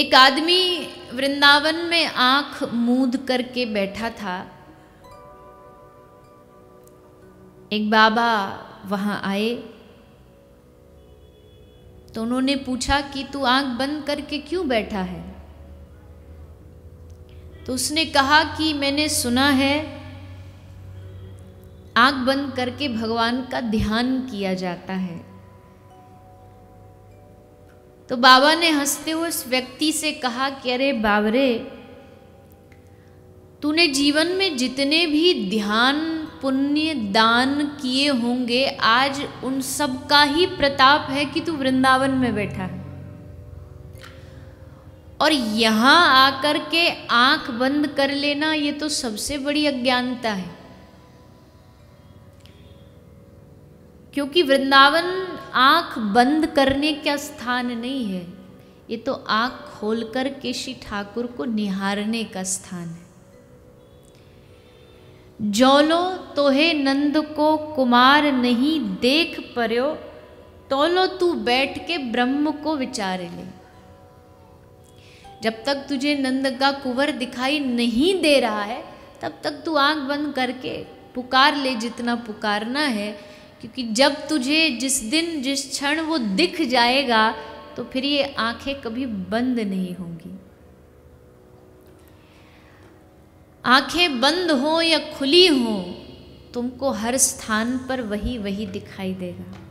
एक आदमी वृंदावन में आंख मूंद करके बैठा था एक बाबा वहां आए तो उन्होंने पूछा कि तू आंख बंद करके क्यों बैठा है तो उसने कहा कि मैंने सुना है आंख बंद करके भगवान का ध्यान किया जाता है तो बाबा ने हंसते हुए उस व्यक्ति से कहा कि अरे बाबरे तूने जीवन में जितने भी ध्यान पुण्य दान किए होंगे आज उन सब का ही प्रताप है कि तू वृंदावन में बैठा है और यहाँ आकर के आंख बंद कर लेना ये तो सबसे बड़ी अज्ञानता है क्योंकि वृंदावन आंख बंद करने का स्थान नहीं है ये तो आंख खोलकर केशी ठाकुर को निहारने का स्थान है जौलो तोहे नंद को कुमार नहीं देख पर्यो तोलो तू बैठ के ब्रह्म को विचार ले जब तक तुझे नंद का कुंवर दिखाई नहीं दे रहा है तब तक तू आंख बंद करके पुकार ले जितना पुकारना है क्योंकि जब तुझे जिस दिन जिस क्षण वो दिख जाएगा तो फिर ये आंखें कभी बंद नहीं होंगी आंखें बंद हो या खुली हो तुमको हर स्थान पर वही वही दिखाई देगा